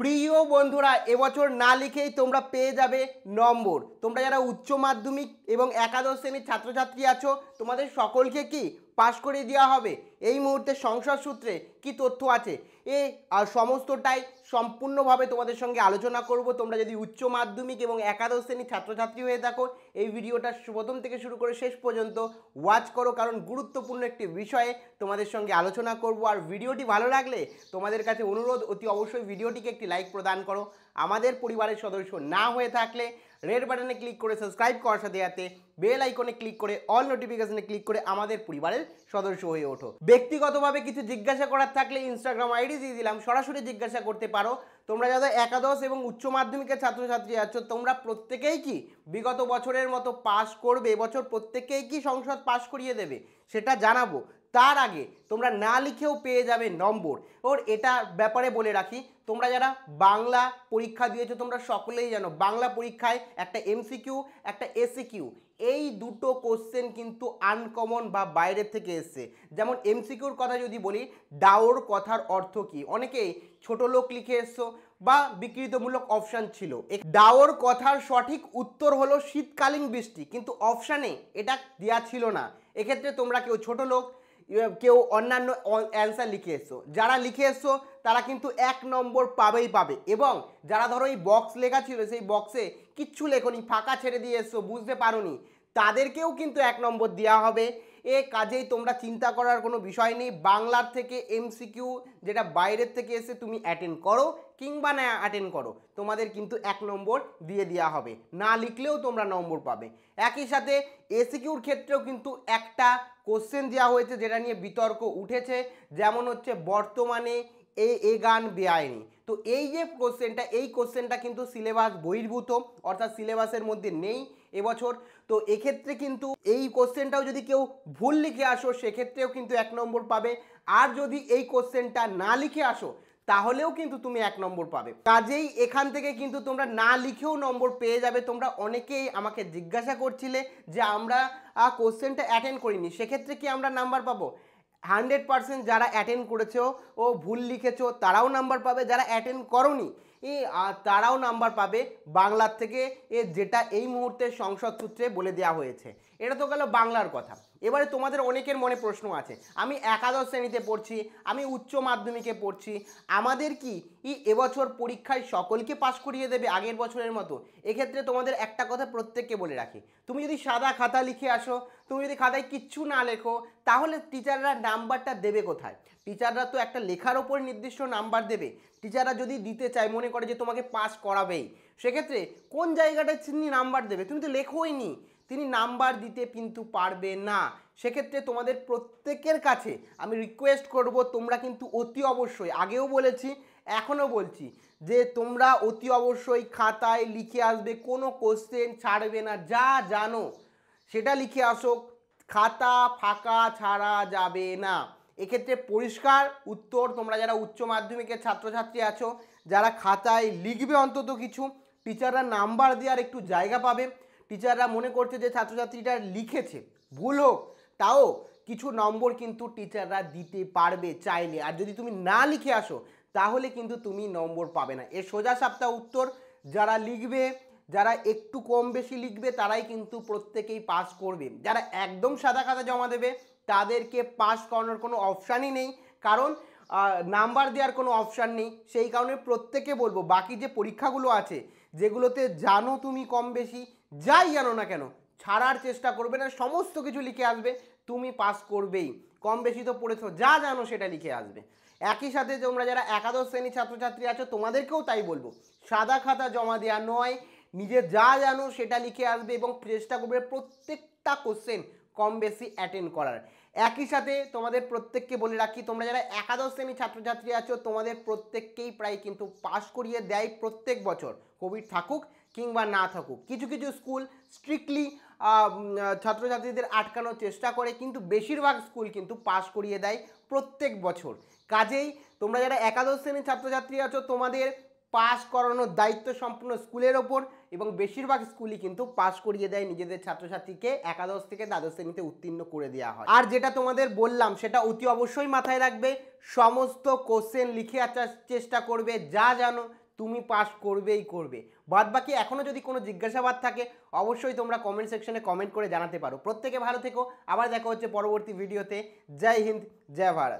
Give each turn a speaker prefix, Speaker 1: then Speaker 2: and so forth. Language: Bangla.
Speaker 1: প্রিয় বন্ধুরা এবছর না লিখেই তোমরা পেয়ে যাবে নম্বর তোমরা যারা উচ্চ মাধ্যমিক এবং একাদশ শ্রেণীর ছাত্রছাত্রী আছো তোমাদের সকলকে কি পাশ করে দেওয়া হবে এই মুহূর্তে সংসদ সূত্রে কি তথ্য আছে এ আর সমস্তটাই সম্পূর্ণভাবে তোমাদের সঙ্গে আলোচনা করব তোমরা যদি উচ্চ মাধ্যমিক এবং একাদশ শ্রেণীর ছাত্রছাত্রী হয়ে থাকো এই ভিডিওটা প্রথম থেকে শুরু করে শেষ পর্যন্ত ওয়াচ করো কারণ গুরুত্বপূর্ণ একটি বিষয়ে তোমাদের সঙ্গে আলোচনা করব আর ভিডিওটি ভালো লাগলে তোমাদের কাছে অনুরোধ অতি অবশ্যই ভিডিওটিকে একটি লাইক প্রদান করো আমাদের পরিবারের সদস্য না হয়ে থাকলে রেড বাটনে ক্লিক করে সাবস্ক্রাইব করার সাথে বেল আইকনে ক্লিক করে অল নোটিফিকেশনে ক্লিক করে আমাদের পরিবারের সদস্য হয়ে ওঠো ব্যক্তিগতভাবে কিছু জিজ্ঞাসা করার থাকলে ইনস্টাগ্রাম আইডি দিয়ে দিলাম সরাসরি জিজ্ঞাসা করতে পারো তোমরা যাদের একাদশ এবং উচ্চ মাধ্যমিকের ছাত্রছাত্রী আছো তোমরা প্রত্যেকেই কি বিগত বছরের মতো পাস করবে এবছর প্রত্যেকেই কি সংসদ পাস করিয়ে দেবে সেটা জানাবো তার আগে তোমরা না লিখেও পেয়ে যাবে নম্বর ওর এটা ব্যাপারে বলে রাখি তোমরা যারা বাংলা পরীক্ষা দিয়েছো তোমরা সকলেই জানো বাংলা পরীক্ষায় একটা এমসিকিউ একটা এসিকিউ এই দুটো কোশ্চেন কিন্তু আনকমন বা বাইরে থেকে এসছে যেমন এমসিকিউর কথা যদি বলি ডাওর কথার অর্থ কি অনেকেই ছোট লোক লিখে এসছো বা বিকৃতমূলক অপশান ছিল ডাওর কথার সঠিক উত্তর হলো শীতকালীন বৃষ্টি কিন্তু অপশানে এটা দেওয়া ছিল না এক্ষেত্রে তোমরা কেউ ছোট লোক ইয়ে কেউ অন্যান্য অ্যান্সার লিখে এসছো যারা লিখে এসছো তারা কিন্তু এক নম্বর পাবেই পাবে এবং যারা ধরো এই বক্স লেখা ছিল সেই বক্সে কিচ্ছু লেখনি ফাঁকা ছেড়ে দিয়ে এসছো বুঝতে পারোনি তাদেরকেও কিন্তু এক নম্বর দেওয়া হবে এ কাজেই তোমরা চিন্তা করার কোনো বিষয় নেই বাংলার থেকে এমসিকিউ যেটা বাইরের থেকে এসে তুমি অ্যাটেন্ড করো কিংবা না অ্যাটেন্ড করো তোমাদের কিন্তু এক নম্বর দিয়ে দেওয়া হবে না লিখলেও তোমরা নম্বর পাবে একই সাথে এসিকিউর e ক্ষেত্রেও কিন্তু একটা কোশ্চেন দেওয়া হয়েছে যেটা নিয়ে বিতর্ক উঠেছে যেমন হচ্ছে বর্তমানে এ এ গান বেআইনি তো এই যে কোশ্চেনটা এই কোশ্চেনটা কিন্তু সিলেবাস বহির্ভূত অর্থাৎ সিলেবাসের মধ্যে নেই এবছর তো এক্ষেত্রে কিন্তু এই কোশ্চেনটাও যদি কেউ ভুল লিখে আসো সেক্ষেত্রেও কিন্তু এক নম্বর পাবে আর যদি এই কোশ্চেনটা না লিখে আসো তাহলেও কিন্তু তুমি এক নম্বর পাবে কাজেই এখান থেকে কিন্তু তোমরা না লিখেও নম্বর পেয়ে যাবে তোমরা অনেকেই আমাকে জিজ্ঞাসা করছিলে যে আমরা কোশ্চেনটা অ্যাটেন্ড করিনি সেক্ষেত্রে কি আমরা নাম্বার পাবো হান্ড্রেড পারসেন্ট যারা অ্যাটেন্ড করেছো ও ভুল লিখেছো তারাও নাম্বার পাবে যারা অ্যাটেন্ড করনি তারাও নাম্বার পাবে বাংলার থেকে এ যেটা এই মুহূর্তে সংসদ সূত্রে বলে দেওয়া হয়েছে এটা তো গেল বাংলার কথা এবারে তোমাদের অনেকের মনে প্রশ্ন আছে আমি একাদশ শ্রেণীতে পড়ছি আমি উচ্চ মাধ্যমিকে পড়ছি আমাদের কি এবছর পরীক্ষায় সকলকে পাশ করিয়ে দেবে আগের বছরের মতো এক্ষেত্রে তোমাদের একটা কথা প্রত্যেককে বলে রাখি তুমি যদি সাদা খাতা লিখে আসো তুমি যদি খাতায় কিচ্ছু না লেখো তাহলে টিচাররা নাম্বারটা দেবে কোথায় টিচাররা তো একটা লেখার ওপর নির্দিষ্ট নাম্বার দেবে টিচাররা যদি দিতে চায় মনে করে যে তোমাকে পাস করাবেই সেক্ষেত্রে কোন জায়গাটায় চিনি নাম্বার দেবে তুমি তো লেখোই নি তিনি নাম্বার দিতে কিন্তু পারবে না সেক্ষেত্রে তোমাদের প্রত্যেকের কাছে আমি রিকোয়েস্ট করব তোমরা কিন্তু অতি অবশ্যই আগেও বলেছি এখনও বলছি যে তোমরা অতি অবশ্যই খাতায় লিখে আসবে কোনো কোশ্চেন ছাড়বে না যা জানো সেটা লিখে আসো খাতা ফাঁকা ছাড়া যাবে না এক্ষেত্রে পরিষ্কার উত্তর তোমরা যারা উচ্চ মাধ্যমিকের ছাত্রছাত্রী আছো যারা খাতায় লিখবে অন্তত কিছু টিচাররা নাম্বার দেওয়ার একটু জায়গা পাবে টিচাররা মনে করছে যে ছাত্রছাত্রীরা লিখেছে ভুল হোক তাও কিছু নম্বর কিন্তু টিচাররা দিতে পারবে চাইলে আর যদি তুমি না লিখে আসো তাহলে কিন্তু তুমি নম্বর পাবে না এর সোজা সাপ্তাহ উত্তর যারা লিখবে যারা একটু কম বেশি লিখবে তারাই কিন্তু প্রত্যেকেই পাস করবে যারা একদম সাদা খাতা জমা দেবে তাদেরকে পাস করানোর কোনো অপশানই নেই কারণ নাম্বার দেওয়ার কোনো অপশান নেই সেই কারণে প্রত্যেকে বলবো বাকি যে পরীক্ষাগুলো আছে যেগুলোতে জানো তুমি কম বেশি যাই জানো না কেন ছাড়ার চেষ্টা করবে না সমস্ত কিছু লিখে আসবে তুমি পাস করবেই কম বেশি তো পড়েছো যা জানো সেটা লিখে আসবে একই সাথে তোমরা যারা একাদশ শ্রেণীর ছাত্রছাত্রী আছো তোমাদেরকেও তাই বলবো সাদা খাতা জমা দেওয়া নয় নিজে যা জানো সেটা লিখে আসবে এবং চেষ্টা করবে প্রত্যেকটা কোশ্চেন কম বেশি অ্যাটেন্ড করার একই সাথে তোমাদের প্রত্যেককে বলে রাখি তোমরা যারা একাদশ শ্রেণীর ছাত্রছাত্রী আছো তোমাদের প্রত্যেককেই প্রায় কিন্তু পাশ করিয়ে দেয় প্রত্যেক বছর কোভিড থাকুক কিংবা না থাকুক কিছু কিছু স্কুল স্ট্রিক্টলি ছাত্রছাত্রীদের আটকানোর চেষ্টা করে কিন্তু বেশিরভাগ স্কুল কিন্তু পাশ করিয়ে দেয় প্রত্যেক বছর কাজেই তোমরা যারা একাদশ শ্রেণীর ছাত্রছাত্রী আছো তোমাদের পাস করানোর দায়িত্ব সম্পূর্ণ স্কুলের ওপর এবং বেশিরভাগ স্কুলই কিন্তু পাশ করিয়ে দেয় নিজেদের ছাত্রছাত্রীকে একাদশ থেকে দ্বাদশ শ্রেণীতে উত্তীর্ণ করে দেওয়া হয় আর যেটা তোমাদের বললাম সেটা অতি অবশ্যই মাথায় রাখবে সমস্ত কোশ্চেন লিখে আসার চেষ্টা করবে যা জানো তুমি পাস করবেই করবে বাদ বাকি এখনও যদি কোনো জিজ্ঞাসাবাদ থাকে অবশ্যই তোমরা কমেন্ট সেকশনে কমেন্ট করে জানাতে পারো প্রত্যেকে ভালো থেকো আবার দেখা হচ্ছে পরবর্তী ভিডিওতে জয় হিন্দ জয় ভারত